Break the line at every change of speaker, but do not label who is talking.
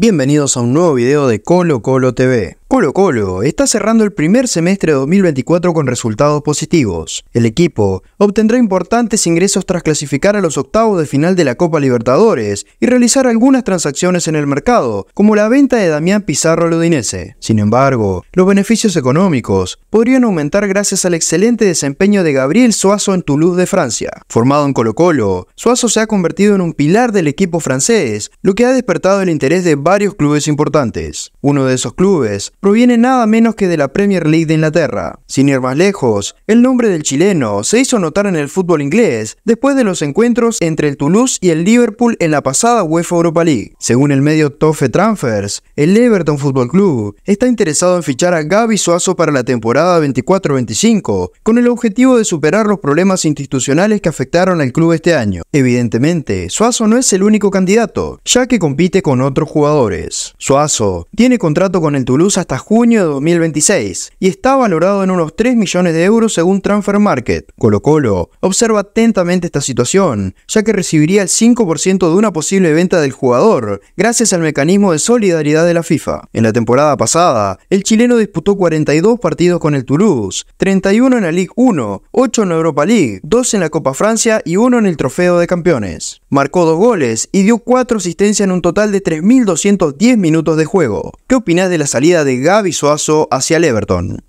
Bienvenidos a un nuevo video de Colo Colo TV. Colo Colo está cerrando el primer semestre de 2024 con resultados positivos. El equipo obtendrá importantes ingresos tras clasificar a los octavos de final de la Copa Libertadores y realizar algunas transacciones en el mercado, como la venta de Damián Pizarro al Sin embargo, los beneficios económicos podrían aumentar gracias al excelente desempeño de Gabriel Suazo en Toulouse de Francia. Formado en Colo Colo, Suazo se ha convertido en un pilar del equipo francés, lo que ha despertado el interés de varios clubes importantes. Uno de esos clubes proviene nada menos que de la Premier League de Inglaterra. Sin ir más lejos, el nombre del chileno se hizo notar en el fútbol inglés después de los encuentros entre el Toulouse y el Liverpool en la pasada UEFA Europa League. Según el medio Toffee Transfers, el Everton Football Club está interesado en fichar a Gaby Suazo para la temporada 24-25 con el objetivo de superar los problemas institucionales que afectaron al club este año. Evidentemente, Suazo no es el único candidato, ya que compite con otros jugadores. Suazo tiene contrato con el Toulouse hasta hasta junio de 2026 y está valorado en unos 3 millones de euros según Transfer Market. Colo Colo observa atentamente esta situación, ya que recibiría el 5% de una posible venta del jugador, gracias al mecanismo de solidaridad de la FIFA. En la temporada pasada, el chileno disputó 42 partidos con el Toulouse, 31 en la Ligue 1, 8 en la Europa League, 2 en la Copa Francia y 1 en el Trofeo de Campeones. Marcó dos goles y dio cuatro asistencias en un total de 3.210 minutos de juego. ¿Qué opinas de la salida de Gaby Suazo hacia el Everton?